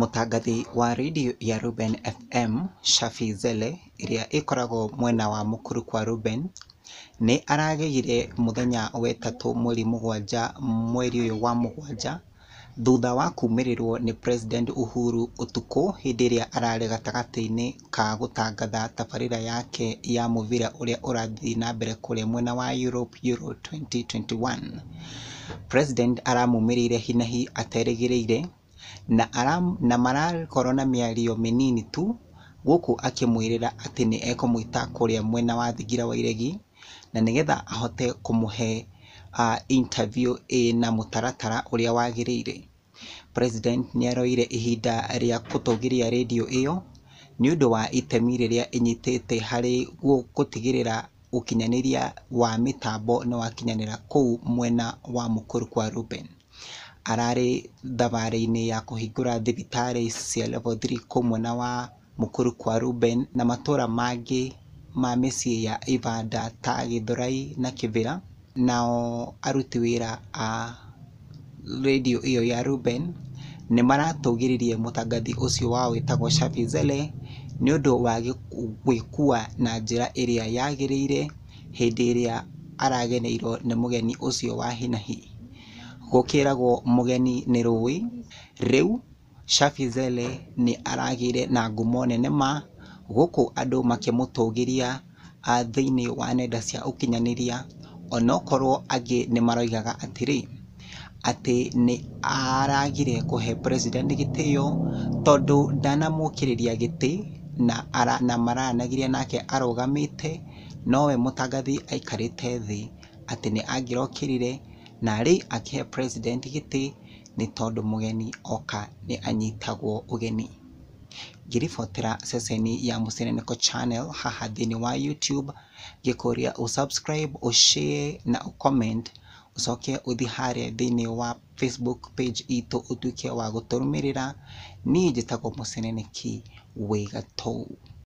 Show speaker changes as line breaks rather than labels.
Mũtangathi wa radio ya ruben FM Shafi Zele iria ĩkoragwo mwena wa mukuru kwa ruben nĩ aragĩire muthenya wetatu mweri mũgwanja mweri ũyũ wa mũgwanja thutha wa kumirirwo ni President Uhuru ũtukũ hĩndĩ ĩrĩa ararĩ gatagatĩ-inĩ ka gutangatha tabarĩra yake ya muvira uria ũrathiĩ na mbere kũrĩa mwena wa Europe Euro 2021. President aramumirire hinahi aterĩgĩrĩire na Aram na marakorwo na mĩario mĩnini tu gũkũ akĩmwĩrĩra atĩ nĩ ekũmwĩta kũrĩa mwena wa thingira wa iregi na nĩgetha ahote kũmũhe interview ĩna mũtaratara ũrĩa wagĩrĩire. President aroire ihinda rĩa gũtũgĩria redio ĩyo ũndũ wa itemi rĩrĩa ĩnyitĩte harĩ gũtigĩrĩra ũkinyanĩria wa mĩtambo wakinyanĩra kũu mwena wa mũkũrwe kwa Reuben ararĩ thabarĩ-inĩ ya kũhingũra thibitarĩ cia Level 3 kũu mwena wa Mũkuru kwa Reuben na matũra mangĩ ma mĩciĩ ya ibanda ta Githurai na Kĩbĩra, nao aruti wĩra a redio ĩyo ya Reuben maratũgĩririe mũtangathi ũcio wao wĩtagwo Shafi Zele ũndũ wa gwĩkua na njĩra ĩrĩa yagĩrĩire hĩndĩ ĩrĩa arageneirwo nĩ mũgeni ũcio wa hi na hi gukiragwo mugeni ni rui riu Shafi Zele ni aragire na ngumo nene ma guku andu makimutugiria thiini wa nenda cia ukinyaniria onokorwo angi ni maroigaga atiri ati ni aragire kuhe president gitio tondu ndanamukiriria giti na ara, na maranagiria nake arugamite nowe mutangathi aikarite thi ati ni angirokirire narĩ akĩhe president nä tondå må geni oka nä anyitagwo å geni ngĩribotera ceceni ya Mũceneneko channel haha thĩinĩ wa YouTube gä kå ngĩkũria å ũshare na å å coke å ũthiĩ harĩa thĩinĩ wa Facebook page tuä ke wa gå tå rä ra gũtũrũmĩrĩra. Niĩ njĩtagwo Mũceneneki wĩ gatũ.